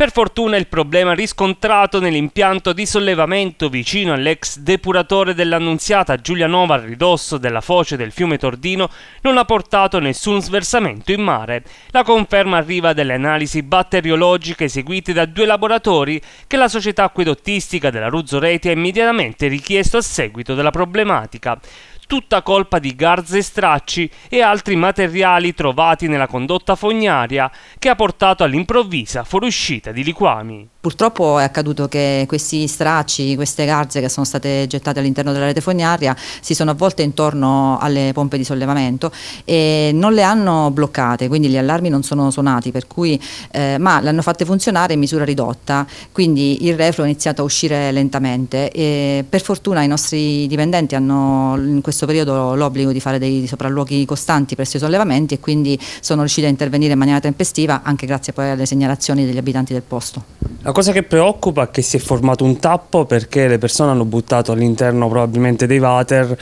Per fortuna il problema riscontrato nell'impianto di sollevamento vicino all'ex depuratore dell'Annunziata Giulianova a ridosso della foce del fiume Tordino non ha portato nessun sversamento in mare. La conferma arriva dalle analisi batteriologiche eseguite da due laboratori che la società acquedottistica della Ruzzo Reti ha immediatamente richiesto a seguito della problematica tutta colpa di garze stracci e altri materiali trovati nella condotta fognaria che ha portato all'improvvisa fuoriuscita di liquami. Purtroppo è accaduto che questi stracci, queste garze che sono state gettate all'interno della rete fognaria si sono avvolte intorno alle pompe di sollevamento e non le hanno bloccate, quindi gli allarmi non sono suonati, cui, eh, ma le hanno fatte funzionare in misura ridotta, quindi il refluo ha iniziato a uscire lentamente e per fortuna i nostri dipendenti hanno in questo questo periodo l'obbligo di fare dei sopralluoghi costanti presso i sollevamenti e quindi sono riusciti a intervenire in maniera tempestiva anche grazie poi alle segnalazioni degli abitanti del posto. La cosa che preoccupa è che si è formato un tappo perché le persone hanno buttato all'interno probabilmente dei water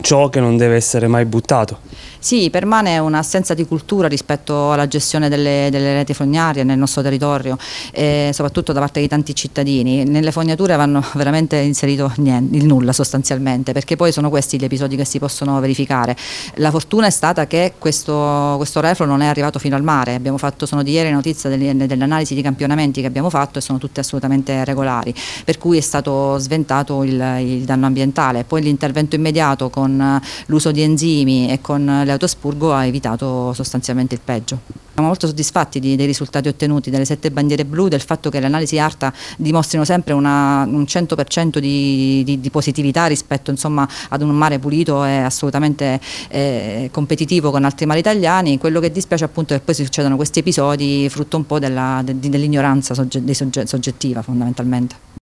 ciò che non deve essere mai buttato. Sì, permane un'assenza di cultura rispetto alla gestione delle, delle reti fognarie nel nostro territorio, eh, soprattutto da parte di tanti cittadini. Nelle fognature vanno veramente inserito niente, il nulla sostanzialmente, perché poi sono questi gli episodi che si possono verificare. La fortuna è stata che questo, questo reflo non è arrivato fino al mare, abbiamo fatto, sono di ieri notizia dell'analisi di campionamenti che abbiamo fatto e sono tutte assolutamente regolari, per cui è stato sventato il, il danno ambientale. Poi l'intervento immediato con eh, l'uso di enzimi e con le l'autosburgo ha evitato sostanzialmente il peggio. Siamo molto soddisfatti dei risultati ottenuti delle sette bandiere blu, del fatto che le analisi ARTA dimostrino sempre una, un 100% di, di, di, positività rispetto insomma, ad un mare pulito e assolutamente eh, competitivo con altri mari italiani. Quello che dispiace appunto è che poi si succedano questi episodi frutto un po' dell'ignoranza della, dell'ignoranza sogge, soggettiva fondamentalmente.